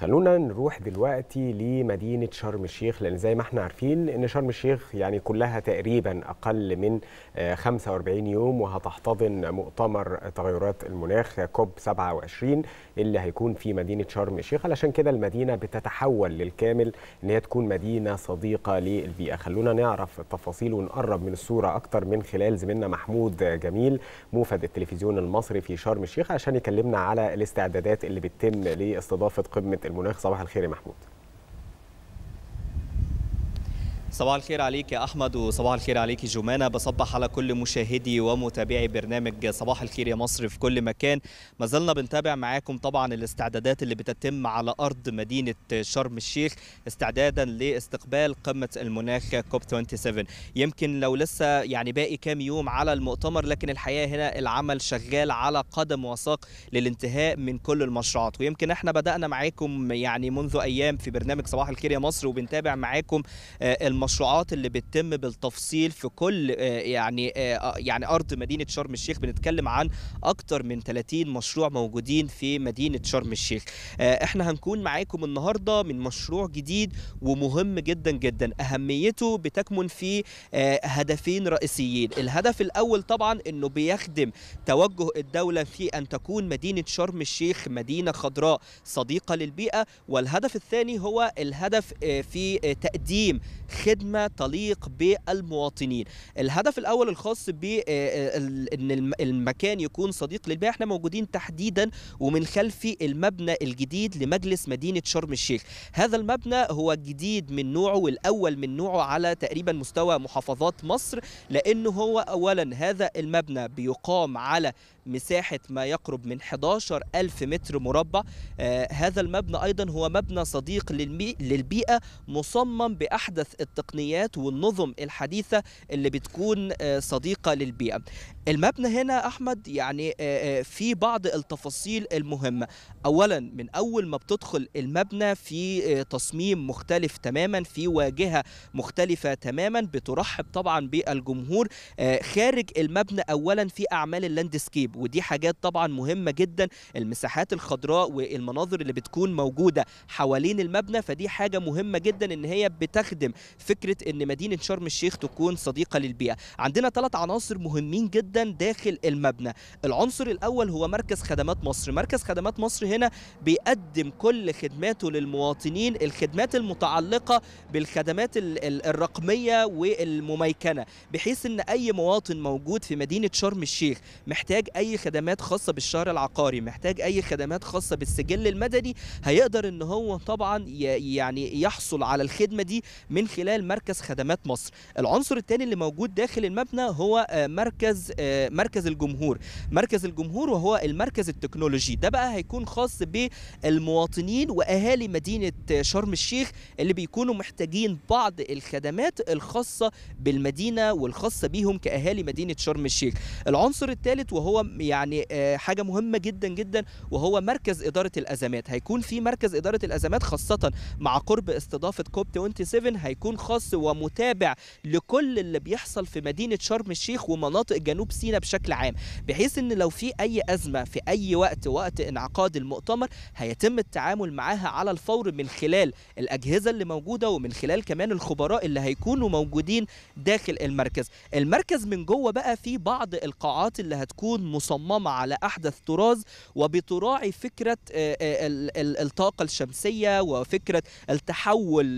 خلونا نروح دلوقتي لمدينة شرم الشيخ لأن زي ما احنا عارفين أن شرم الشيخ يعني كلها تقريبا أقل من 45 آه، يوم وهتحتضن مؤتمر تغيرات المناخ كوب 27 اللي هيكون في مدينة شرم الشيخ علشان كده المدينة بتتحول للكامل أن هي تكون مدينة صديقة للبيئة خلونا نعرف التفاصيل ونقرب من الصورة أكتر من خلال زميلنا محمود جميل موفد التلفزيون المصري في شرم الشيخ عشان يكلمنا على الاستعدادات اللي بتتم لاستضافة قمة المناخ صباح الخير يا محمود صباح الخير عليك يا احمد وصباح الخير عليك جمانه بصبح على كل مشاهدي ومتابعي برنامج صباح الخير يا مصر في كل مكان ما زلنا بنتابع معاكم طبعا الاستعدادات اللي بتتم على ارض مدينه شرم الشيخ استعدادا لاستقبال قمه المناخ كوب 27 يمكن لو لسه يعني باقي كام يوم على المؤتمر لكن الحقيقه هنا العمل شغال على قدم وساق للانتهاء من كل المشروعات ويمكن احنا بدانا معاكم يعني منذ ايام في برنامج صباح الخير يا مصر وبنتابع معاكم آه، المشروعات المشروعات اللي بتتم بالتفصيل في كل آه، يعني آه، آه، يعني ارض مدينه شرم الشيخ بنتكلم عن اكتر من 30 مشروع موجودين في مدينه شرم الشيخ احنا هنكون معاكم النهارده من مشروع جديد ومهم جدا جدا اهميته بتكمن في هدفين رئيسيين الهدف الاول طبعا انه بيخدم توجه الدوله في ان تكون مدينه شرم الشيخ مدينه خضراء صديقه للبيئه والهدف الثاني هو الهدف في تقديم خدمة خدمه تليق بالمواطنين الهدف الاول الخاص بان آه، آه، المكان يكون صديق للبيع احنا موجودين تحديدا ومن خلف المبنى الجديد لمجلس مدينه شرم الشيخ هذا المبنى هو الجديد من نوعه والاول من نوعه على تقريبا مستوى محافظات مصر لانه هو اولا هذا المبنى بيقام على مساحة ما يقرب من 11 ألف متر مربع آه هذا المبنى أيضا هو مبنى صديق للبيئة مصمم بأحدث التقنيات التقنيات والنظم الحديثه اللي بتكون آه، صديقه للبيئه المبنى هنا احمد يعني آه، آه، في بعض التفاصيل المهمه اولا من اول ما بتدخل المبنى في تصميم مختلف تماما في واجهه مختلفه تماما بترحب طبعا بالجمهور خارج المبنى اولا في اعمال اللاندسكيب ودي حاجات طبعا مهمه جدا المساحات الخضراء والمناظر اللي بتكون موجوده حوالين المبنى فدي حاجه مهمه جدا ان هي بتخدم فكره ان مدينه شرم الشيخ تكون صديقه للبيئه عندنا ثلاث عناصر مهمين جدا داخل المبنى العنصر الاول هو مركز خدمات مصر مركز خدمات مصر هنا بيقدم كل خدماته للمواطنين الخدمات المتعلقه بالخدمات الرقميه والمميكنه بحيث ان اي مواطن موجود في مدينه شرم الشيخ محتاج اي خدمات خاصه بالشهر العقاري محتاج اي خدمات خاصه بالسجل المدني هيقدر ان هو طبعا يعني يحصل على الخدمه دي من خلال شمال مركز خدمات مصر العنصر الثاني اللي موجود داخل المبنى هو آه، مركز آه، مركز الجمهور مركز الجمهور وهو المركز التكنولوجي ده بقى هيكون خاص بالمواطنين واهالي مدينه آه، شرم الشيخ اللي بيكونوا محتاجين بعض الخدمات الخاصه بالمدينه والخاصه بيهم كاهالي مدينه شرم الشيخ العنصر الثالث وهو يعني حاجه مهمه جدا جدا وهو مركز اداره الازمات هيكون في مركز اداره الازمات خاصه مع قرب استضافه كوب 27 هيكون خاص خاص ومتابع لكل اللي بيحصل في مدينه شرم الشيخ ومناطق جنوب سيناء بشكل عام بحيث ان لو في اي ازمه في اي وقت وقت انعقاد المؤتمر هيتم التعامل معاها على الفور من خلال الاجهزه اللي موجوده ومن خلال كمان الخبراء اللي هيكونوا موجودين داخل المركز المركز من جوه بقى في بعض القاعات اللي هتكون مصممه على احدث طراز وبتراعي فكره آه، آه، الطاقه الشمسيه وفكره التحول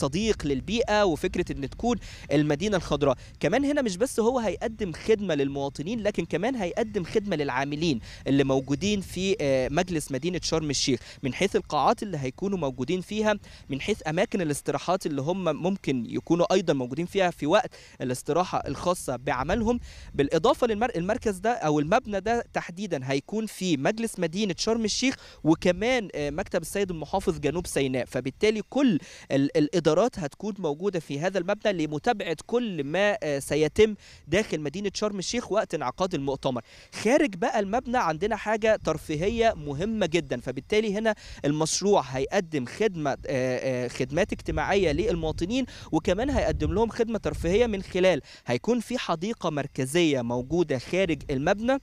صديق للبيئه وفكره ان تكون المدينه الخضراء كمان هنا مش بس هو هيقدم خدمه للمواطنين لكن كمان هيقدم خدمه للعاملين اللي موجودين في آه، مجلس مدينه شرم الشيخ من حيث القاعات اللي هيكونوا موجودين فيها من حيث اماكن الاستراحات اللي هم ممكن يكونوا ايضا موجودين فيها في وقت الاستراحه الخاصه بعملهم بالاضافه للمركز ده او المبنى ده تحديدا هيكون في مجلس مدينه شرم الشيخ وكمان آه، مكتب السيد المحافظ جنوب سيناء فبالتالي كل الادارات الإدارات هتكون موجودة في هذا المبنى لمتابعة كل ما آه، سيتم داخل مدينة شرم الشيخ وقت انعقاد المؤتمر خارج بقى المبنى عندنا حاجة ترفيهية مهمة جدا فبالتالي هنا المشروع هيقدم خدمة آه، آه، خدمات اجتماعية للمواطنين وكمان هيقدم لهم خدمة ترفيهية من خلال هيكون في حديقة مركزية موجودة خارج المبنى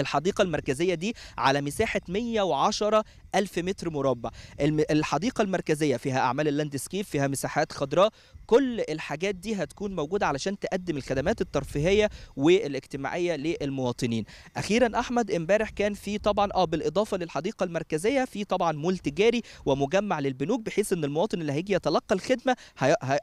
الحديقة المركزية دي على مساحة 110 ألف متر مربع الحديقة المركزية فيها أعمال اللاندسكيب فيها مساحات خضراء كل الحاجات دي هتكون موجودة علشان تقدم الخدمات الترفيهية والاجتماعية للمواطنين أخيرا أحمد امبارح كان في طبعا اه بالإضافة للحديقة المركزية في طبعا مول تجاري ومجمع للبنوك بحيث أن المواطن اللي هيجي يتلقى الخدمة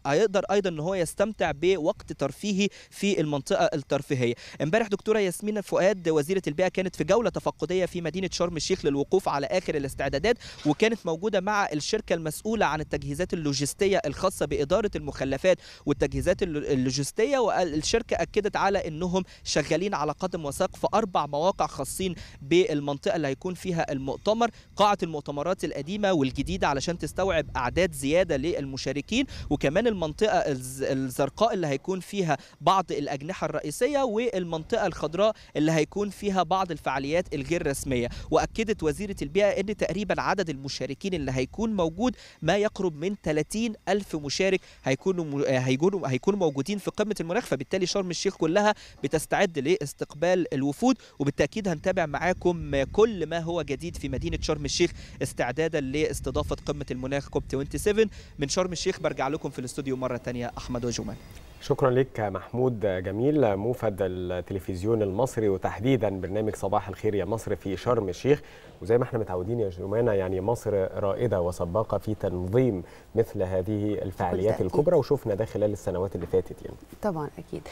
هيقدر أيضا أن هو يستمتع بوقت ترفيهي في المنطقة الترفيهية امبارح دكتورة ياسمين فؤاد وزيرة البيئة الأندية كانت في جولة تفقدية في مدينة شرم الشيخ للوقوف على آخر الاستعدادات وكانت موجودة مع الشركة المسؤولة عن التجهيزات اللوجستية الخاصة بإدارة المخلفات والتجهيزات اللوجستية والشركة أكدت على أنهم شغالين على قدم وساق في أربع مواقع خاصين بالمنطقة اللي هيكون فيها المؤتمر قاعة المؤتمرات القديمة والجديدة علشان تستوعب أعداد زيادة للمشاركين وكمان المنطقة الزرقاء اللي هيكون فيها بعض الأجنحة الرئيسية والمنطقة الخضراء اللي هيكون فيها بعض بعض الفعاليات الغير رسميه واكدت وزيره البيئه ان تقريبا عدد المشاركين اللي هيكون موجود ما يقرب من 30 الف مشارك هيكونوا آه، هيكونوا هيكونوا موجودين في قمه المناخ فبالتالي شرم الشيخ كلها بتستعد لاستقبال الوفود وبالتاكيد هنتابع معاكم كل ما هو جديد في مدينه شرم الشيخ استعدادا لاستضافه قمه المناخ كوب 27 من شرم الشيخ برجع لكم في الاستوديو مره ثانيه احمد وجمال شكرا لك محمود جميل موفد التلفزيون المصري وتحديدا برنامج صباح الخير يا مصر في شرم الشيخ وزي ما احنا متعودين يا جمانه يعني مصر رائده وسباقه في تنظيم مثل هذه الفعاليات الكبرى وشفنا ده خلال السنوات اللي فاتت يعني طبعا اكيد